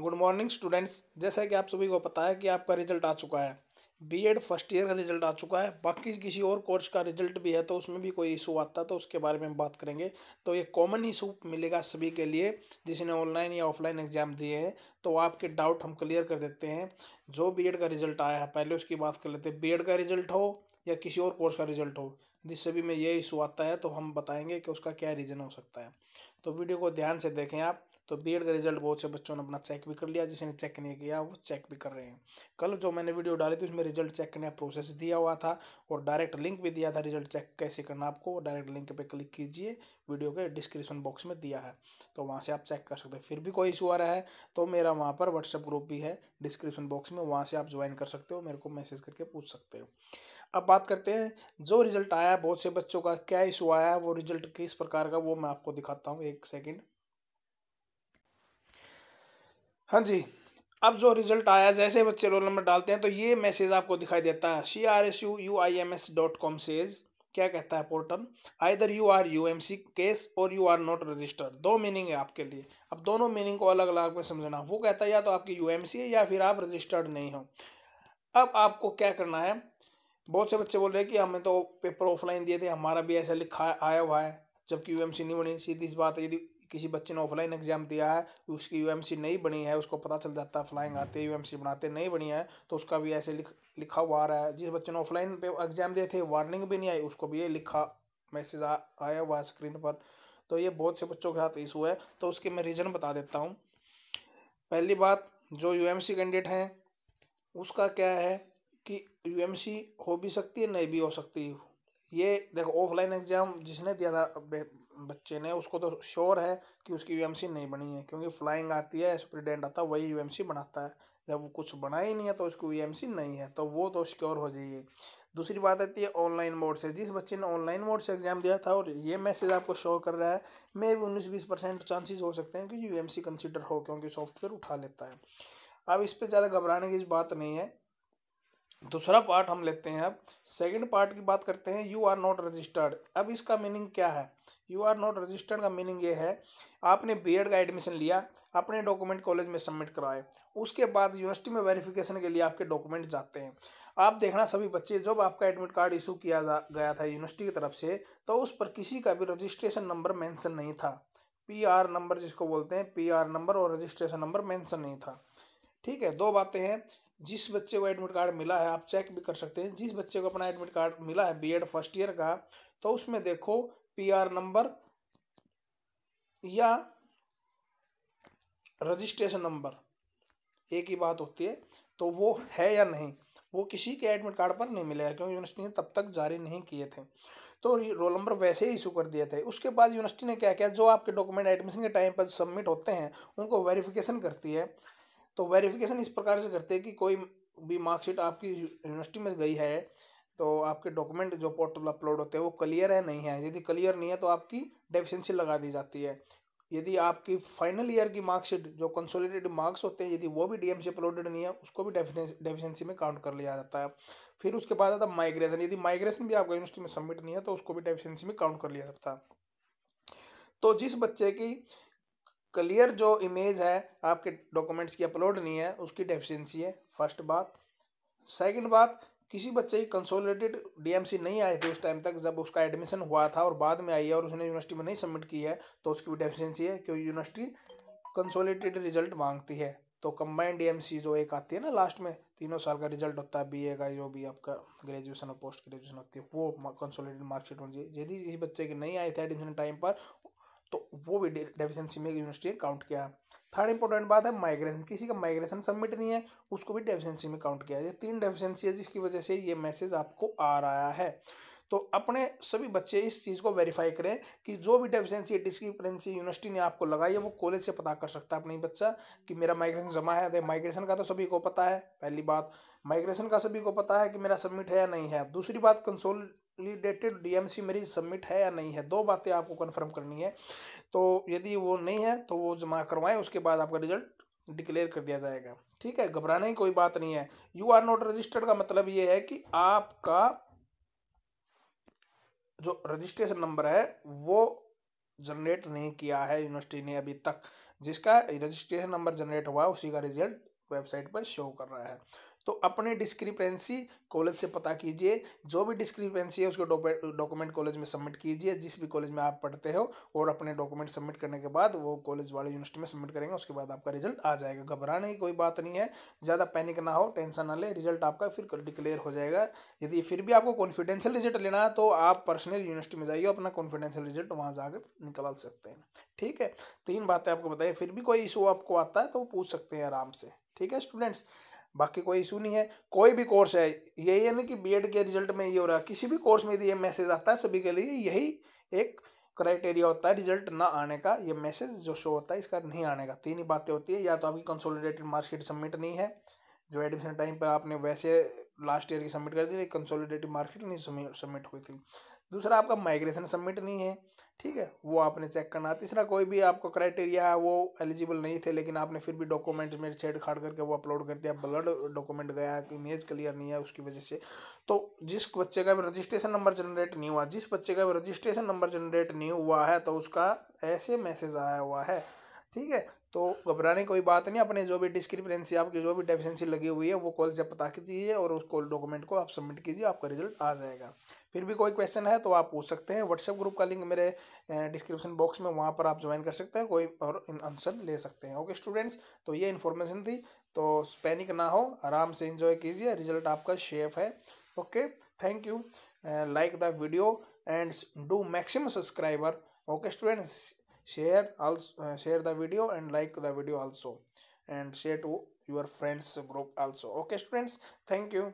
good morning students जैसा कि आप सभी को पता है कि आपका रिजल्ट आ चुका है बीएड फर्स्ट ईयर का रिजल्ट आ चुका है बाकी किसी और कोर्स का रिजल्ट भी है तो उसमें भी कोई इशू आता है तो उसके बारे में हम बात करेंगे तो ये कॉमन इशू मिलेगा सभी के लिए जिसने ऑनलाइन या ऑफलाइन एग्जाम दिए हैं तो आपके डाउट हम क्लियर कर देते हैं जो बी का रिजल्ट आया है पहले उसकी बात कर लेते हैं बी का रिजल्ट हो या किसी और कोर्स का रिजल्ट हो जिससे भी में ये इशू आता है तो हम बताएंगे कि उसका क्या रीज़न हो सकता है तो वीडियो को ध्यान से देखें आप तो बी का रिजल्ट बहुत से बच्चों ने अपना चेक भी कर लिया जिसने चेक नहीं किया वो चेक भी कर रहे हैं कल जो मैंने वीडियो डाली थी उसमें रिजल्ट चेक करने का प्रोसेस दिया हुआ था और डायरेक्ट लिंक भी दिया था रिजल्ट चेक कैसे करना आपको डायरेक्ट लिंक पर क्लिक कीजिए वीडियो के डिस्क्रिप्शन बॉक्स में दिया है तो वहाँ से आप चेक कर सकते हो फिर भी कोई इशू आ रहा है तो मेरा वहाँ पर व्हाट्सअप ग्रुप भी है डिस्क्रिप्शन बॉक्स में वहाँ से आप ज्वाइन कर सकते हो मेरे को मैसेज करके पूछ सकते हो अब बात करते हैं जो रिजल्ट आया बहुत से बच्चों का क्या इशू आया वो रिजल्ट किस प्रकार का वो मैं आपको दिखाता हूँ एक सेकेंड हाँ जी अब जो रिजल्ट आया जैसे बच्चे रोल नंबर डालते हैं तो ये मैसेज आपको दिखाई देता है C R S U U I M S dot com says क्या कहता है portal either you are U M C case और यू आर नॉट रजिस्टर्ड दो मीनिंग है आपके लिए अब दोनों मीनिंग को अलग अलग में समझना वो कहता है या तो आपकी यू एम सी है या फिर आप रजिस्टर्ड नहीं हो अब आपको क्या करना है बहुत से बच्चे बोल रहे हैं कि हमें तो पेपर ऑफलाइन दिए थे हमारा भी ऐसा लिखा आया हुआ है जबकि यू नहीं बनी सीधी सी बात है यदि किसी बच्चे ने ऑफलाइन एग्जाम दिया है उसकी यू नहीं बनी है उसको पता चल जाता है फ्लाइंग आते यू एम बनाते नहीं बनी है तो उसका भी ऐसे लिख लिखा हुआ आ रहा है जिस बच्चे ने ऑफलाइन पे एग्जाम दिए थे वार्निंग भी नहीं आई उसको भी ये लिखा मैसेज आया हुआ है स्क्रीन पर तो ये बहुत से बच्चों के साथ इशू है तो उसके मैं रीज़न बता देता हूँ पहली बात जो यू कैंडिडेट हैं उसका क्या है कि यूएमसी हो भी सकती है नहीं भी हो सकती ये देखो ऑफलाइन एग्ज़ाम जिसने दिया था बच्चे ने उसको तो श्योर है कि उसकी यूएमसी नहीं बनी है क्योंकि फ्लाइंग आती है एक्सप्रीडेंट आता है वही यूएमसी बनाता है जब वो कुछ बना ही नहीं है तो उसकी यूएमसी नहीं है तो वो तो श्योर हो जाइए दूसरी बात आती है ऑनलाइन मोड से जिस बच्चे ने ऑनलाइन मोड से एग्ज़ाम दिया था और ये मैसेज आपको शो कर रहा है मे भी उन्नीस बीस परसेंट चांसेस हो सकते हैं कि यू एम सी कंसिडर हो क्योंकि सॉफ्टवेयर उठा लेता है अब इस पर ज़्यादा घबराने की बात नहीं है दूसरा पार्ट हम लेते हैं अब सेकंड पार्ट की बात करते हैं यू आर नॉट रजिस्टर्ड अब इसका मीनिंग क्या है यू आर नॉट रजिस्टर्ड का मीनिंग ये है आपने बीएड का एडमिशन लिया अपने डॉक्यूमेंट कॉलेज में सबमिट कराए उसके बाद यूनिवर्सिटी में वेरिफिकेशन के लिए आपके डॉक्यूमेंट जाते हैं आप देखना सभी बच्चे जब आपका एडमिट कार्ड इशू किया गया था यूनिवर्सिटी की तरफ से तो उस पर किसी का भी रजिस्ट्रेशन नंबर मैंसन नहीं था पी आर नंबर जिसको बोलते हैं पी आर नंबर और रजिस्ट्रेशन नंबर मैंसन नहीं था ठीक है दो बातें हैं जिस बच्चे को एडमिट कार्ड मिला है आप चेक भी कर सकते हैं जिस बच्चे को अपना एडमिट कार्ड मिला है बीएड फर्स्ट ईयर का तो उसमें देखो पीआर नंबर या रजिस्ट्रेशन नंबर एक ही बात होती है तो वो है या नहीं वो किसी के एडमिट कार्ड पर नहीं है क्योंकि यूनिवर्सिटी ने तब तक जारी नहीं किए थे तो रोल नंबर वैसे ही इशू कर दिए थे उसके बाद यूनिवर्सिटी ने क्या किया जो आपके डॉक्यूमेंट एडमिशन के टाइम पर सबमिट होते हैं उनको वेरिफिकेशन करती है तो वेरिफिकेशन इस प्रकार से करते हैं कि कोई भी मार्कशीट आपकी यूनिवर्सिटी में गई है तो आपके डॉक्यूमेंट जो पोर्टल अपलोड होते हैं वो क्लियर है नहीं है यदि क्लियर नहीं है तो आपकी डेफिशिएंसी लगा दी जाती है यदि आपकी फाइनल ईयर की मार्कशीट जो कंसोलिडेटेड मार्क्स होते हैं यदि वो भी डीएमसी अपलोडेड नहीं है उसको भी डेफिशिएंसी में काउंट कर लिया जाता है फिर उसके बाद आता है माइग्रेशन यदि माइग्रेशन भी आपका यूनिवर्सिटी में सबमिट नहीं है तो उसको भी डेफिशिएंसी में काउंट कर लिया जाता है तो जिस बच्चे की क्लियर जो इमेज है आपके डॉक्यूमेंट्स की अपलोड नहीं है उसकी डेफिशिएंसी है फर्स्ट बात सेकंड बात किसी बच्चे की कंसोलिडेटेड डीएमसी नहीं आए थे उस टाइम तक जब उसका एडमिशन हुआ था और बाद में आई है और उसने यूनिवर्सिटी में नहीं सबमिट की है तो उसकी भी डेफिशिएंसी है क्योंकि यूनिवर्सिटी कंसोलिडेटेड रिजल्ट मांगती है तो कम्बाइंड डीएमसी जो एक आती है ना लास्ट में तीनों साल का रिजल्ट होता है बी का जो भी आपका ग्रेजुएशन और पोस्ट ग्रेजुएशन होती है वो कंसोलिडेटेड मार्कशीट होनी चाहिए यदि किसी बच्चे के नहीं आए थे एडमिशन टाइम पर तो वो भी डेफिशिएंसी में यूनिवर्सिटी ने काउंट किया थर्ड इंपॉर्टेंट बात है माइग्रेशन किसी का माइग्रेशन सबमिट नहीं है उसको भी डेफिशिएंसी में काउंट किया ये तीन डेफिशिएंसी है जिसकी वजह से ये मैसेज आपको आ रहा है तो अपने सभी बच्चे इस चीज़ को वेरीफाई करें कि जो भी डेफिशेंसी डिस्क्रिपेंसी यूनिवर्सिटी ने आपको लगाई है वो कॉलेज से पता कर सकता है अपने बच्चा कि मेरा माइग्रेशन जमा है माइग्रेशन का तो सभी को पता है पहली बात माइग्रेशन का सभी को पता है कि मेरा सबमिट है या नहीं है दूसरी बात कंसोल रिलेटेड डीएमसी मेरी सबमिट है या नहीं है दो बातें आपको कन्फर्म करनी है तो यदि वो नहीं है तो वो जमा करवाएं उसके बाद आपका रिजल्ट डिक्लेयर कर दिया जाएगा ठीक है घबराने की कोई बात नहीं है यू आर नॉट रजिस्टर्ड का मतलब ये है कि आपका जो रजिस्ट्रेशन नंबर है वो जनरेट नहीं किया है यूनिवर्सिटी ने अभी तक जिसका रजिस्ट्रेशन नंबर जनरेट हुआ है उसी का रिजल्ट वेबसाइट पर शो कर रहा है तो अपने डिस्क्रिपेंसी कॉलेज से पता कीजिए जो भी डिस्क्रिपेंसी है उसके डॉक्यूमेंट कॉलेज में सबमिट कीजिए जिस भी कॉलेज में आप पढ़ते हो और अपने डॉक्यूमेंट सबमिट करने के बाद वो कॉलेज वाले यूनिवर्सिटी में सबमिट करेंगे उसके बाद आपका रिजल्ट आ जाएगा घबराने की कोई बात नहीं है ज़्यादा पैनिक ना हो टेंशन ना ले रिजल्ट आपका फिर डिक्लेयर हो जाएगा यदि फिर भी आपको कॉन्फिडेंशियल रिजल्ट लेना है तो आप पर्सनल यूनिवर्सिटी में जाइए अपना कॉन्फिडेंशियल रिजल्ट वहाँ जाकर निकाल सकते हैं ठीक है तीन बातें आपको बताइए फिर भी कोई इशू आपको आता है तो पूछ सकते हैं आराम से ठीक है स्टूडेंट्स बाकी कोई इशू नहीं है कोई भी कोर्स है यही है ना कि बीएड के रिजल्ट में ये हो रहा है किसी भी कोर्स में यदि ये मैसेज आता है सभी के लिए यही एक क्राइटेरिया होता है रिजल्ट ना आने का ये मैसेज जो शो होता है इसका नहीं आने का तीन ही बातें होती है या तो आपकी कंसोलिडेटेड मार्कशीट सबमिट नहीं है जो एडमिशन टाइम पर आपने वैसे लास्ट ईयर की सबमिट कर दी कंसोलिडेटेड मार्कशीट नहीं सबमिट हुई थी दूसरा आपका माइग्रेशन सबमिट नहीं है ठीक है वो आपने चेक करना तीसरा कोई भी आपको क्राइटेरिया है वो एलिजिबल नहीं थे लेकिन आपने फिर भी डॉक्यूमेंट में छेड़खाड़ करके वो अपलोड कर दिया ब्लड डॉक्यूमेंट गया इमेज क्लियर नहीं है उसकी वजह से तो जिस बच्चे का भी रजिस्ट्रेशन नंबर जनरेट नहीं हुआ जिस बच्चे का भी रजिस्ट्रेशन नंबर जनरेट नहीं हुआ है तो उसका ऐसे मैसेज आया हुआ है ठीक है तो घबराने कोई बात नहीं अपने जो भी डिस्क्रिपेंसी आपकी जो भी डेफिशेंसी लगी हुई है वो कॉल से पता कीजिए और उस कॉल डॉक्यूमेंट को आप सबमिट कीजिए आपका रिजल्ट आ जाएगा फिर भी कोई क्वेश्चन है तो आप पूछ सकते हैं व्हाट्सएप ग्रुप का लिंक मेरे डिस्क्रिप्शन बॉक्स में वहाँ पर आप ज्वाइन कर सकते हैं कोई और आंसर ले सकते हैं ओके स्टूडेंट्स तो ये इन्फॉर्मेशन थी तो पैनिक ना हो आराम से इन्जॉय कीजिए रिजल्ट आपका शेफ है okay thank you like the video and do maximum subscriber okay students share also uh, share the video and like the video also and share to your friends group also okay students thank you